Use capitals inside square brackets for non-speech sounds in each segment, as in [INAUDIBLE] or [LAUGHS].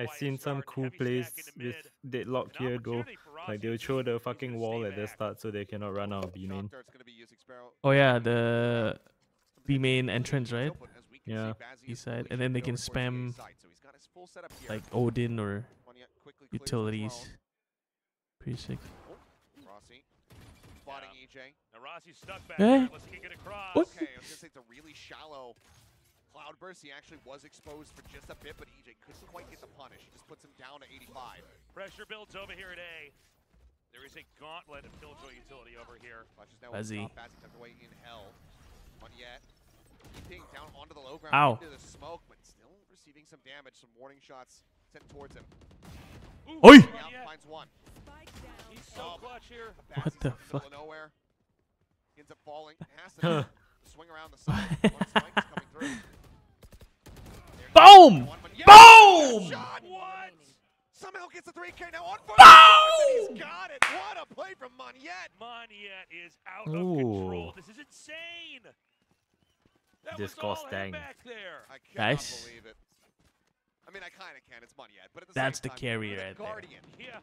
I've seen some cool plays with deadlock here though. Like they'll throw the fucking wall at the start so they cannot run out of B main. Oh yeah, the B main entrance, right? Yeah. he side. And then they can spam like Odin or utilities. Pretty sick. Oh, eh? What? he actually was exposed for just a bit, but EJ couldn't quite get the punish. He just puts him down to 85. Pressure builds over here at A. There is a gauntlet of Killjoy utility over here. Watch is now Buzzy. passing tucked away in hell. One yet. Keeping down onto the low ground Ow. into the smoke, but still receiving some damage, some warning shots sent towards him. Oi! Finds one. He's so clutch here. What the, fuck? Nowhere. ends up falling. [LAUGHS] Has to swing around the side. [LAUGHS] Boom! Boom! Somehow gets a 3K now on fire. Boom! He's got it. What a play from is out of control. This is insane. Nice. I mean, I kind of can. It's but the That's the time, carry right Guardian. there. Yeah.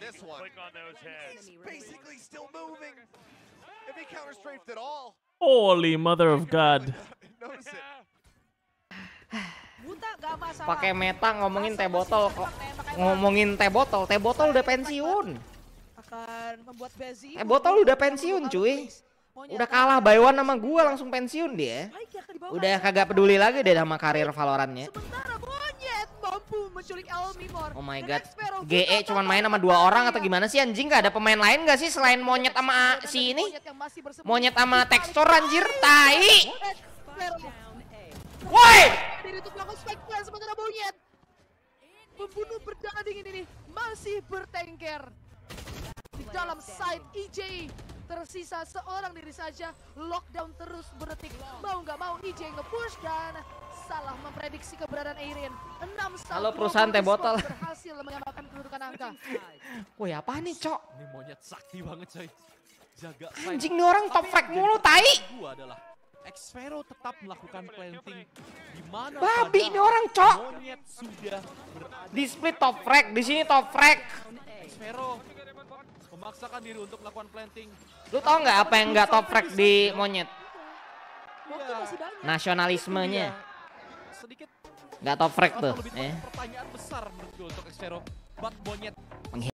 This one. On He's basically still moving. If he counterstrafed at all, Holy mother of God. [LAUGHS] Pakai meta ngomongin teh botol kok. Kan. Ngomongin teh botol, teh botol udah pensiun. Akan membuat Bezi. Teh botol udah pensiun, cuy. Udah kalah by one sama gua langsung pensiun dia. Udah kagak peduli lagi deh sama karir Valorantnya mampu menculik Oh my god. GE cuma main sama dua orang atau gimana sih anjing? Gak ada pemain lain gak sih selain monyet sama si ini? Monyet sama tekstur anjir tai. Woi! Pembunuh berdarah dingin ini masih bertengger. Di dalam side EJ tersisa seorang diri saja. Lockdown terus berdetik. Mau nggak mau EJ nge-push dan salah memprediksi keberadaan Airin. 6 Halo perusahaan teh botol. Berhasil menyamakan kedudukan angka. [LAUGHS] Woi, apa nih, Cok? Ini monyet sakti banget, coy. Jaga Anjing nih orang top frag mulu, tai. Gua adalah Xvero tetap melakukan planting di mana Babi ini orang, Cok. Monyet sudah berada. Di split top frag, di sini top frag. Xvero memaksakan diri untuk melakukan planting. Lu tau nggak apa yang nggak top frag di monyet? Waktu masih Nasionalismenya sedikit. Nggak top frag tuh. Eh. Pertanyaan besar menurut gue untuk Xero. Bat Bonyet